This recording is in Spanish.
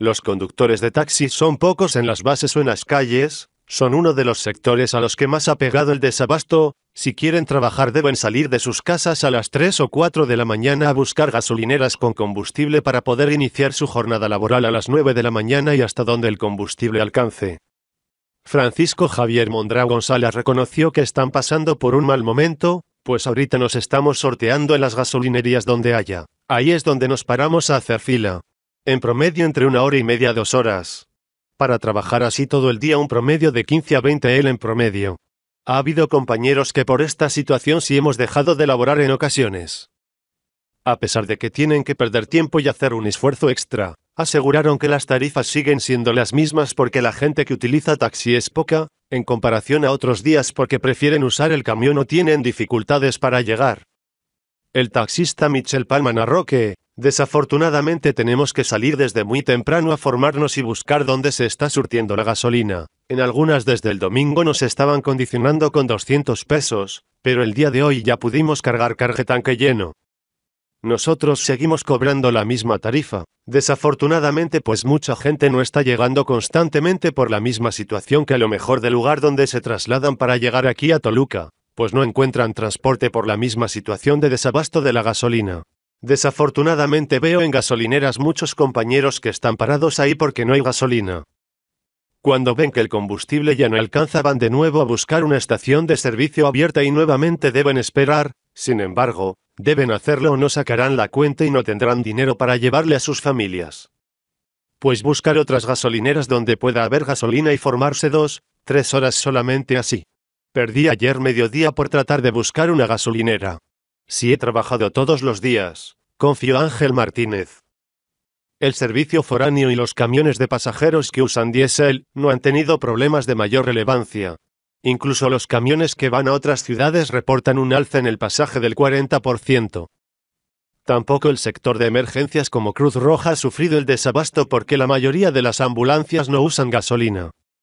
Los conductores de taxi son pocos en las bases o en las calles, son uno de los sectores a los que más ha pegado el desabasto, si quieren trabajar deben salir de sus casas a las 3 o 4 de la mañana a buscar gasolineras con combustible para poder iniciar su jornada laboral a las 9 de la mañana y hasta donde el combustible alcance. Francisco Javier Mondra González reconoció que están pasando por un mal momento, pues ahorita nos estamos sorteando en las gasolinerías donde haya. Ahí es donde nos paramos a hacer fila en promedio entre una hora y media a dos horas, para trabajar así todo el día un promedio de 15 a 20 él en promedio. Ha habido compañeros que por esta situación sí hemos dejado de laborar en ocasiones. A pesar de que tienen que perder tiempo y hacer un esfuerzo extra, aseguraron que las tarifas siguen siendo las mismas porque la gente que utiliza taxi es poca, en comparación a otros días porque prefieren usar el camión o tienen dificultades para llegar. El taxista Michel Palman que. Desafortunadamente tenemos que salir desde muy temprano a formarnos y buscar dónde se está surtiendo la gasolina. En algunas desde el domingo nos estaban condicionando con 200 pesos, pero el día de hoy ya pudimos cargar cargetanque tanque lleno. Nosotros seguimos cobrando la misma tarifa. Desafortunadamente pues mucha gente no está llegando constantemente por la misma situación que a lo mejor del lugar donde se trasladan para llegar aquí a Toluca, pues no encuentran transporte por la misma situación de desabasto de la gasolina. Desafortunadamente veo en gasolineras muchos compañeros que están parados ahí porque no hay gasolina. Cuando ven que el combustible ya no alcanza van de nuevo a buscar una estación de servicio abierta y nuevamente deben esperar, sin embargo, deben hacerlo o no sacarán la cuenta y no tendrán dinero para llevarle a sus familias. Pues buscar otras gasolineras donde pueda haber gasolina y formarse dos, tres horas solamente así. Perdí ayer mediodía por tratar de buscar una gasolinera. Si he trabajado todos los días, confío Ángel Martínez. El servicio foráneo y los camiones de pasajeros que usan diésel no han tenido problemas de mayor relevancia. Incluso los camiones que van a otras ciudades reportan un alza en el pasaje del 40%. Tampoco el sector de emergencias como Cruz Roja ha sufrido el desabasto porque la mayoría de las ambulancias no usan gasolina.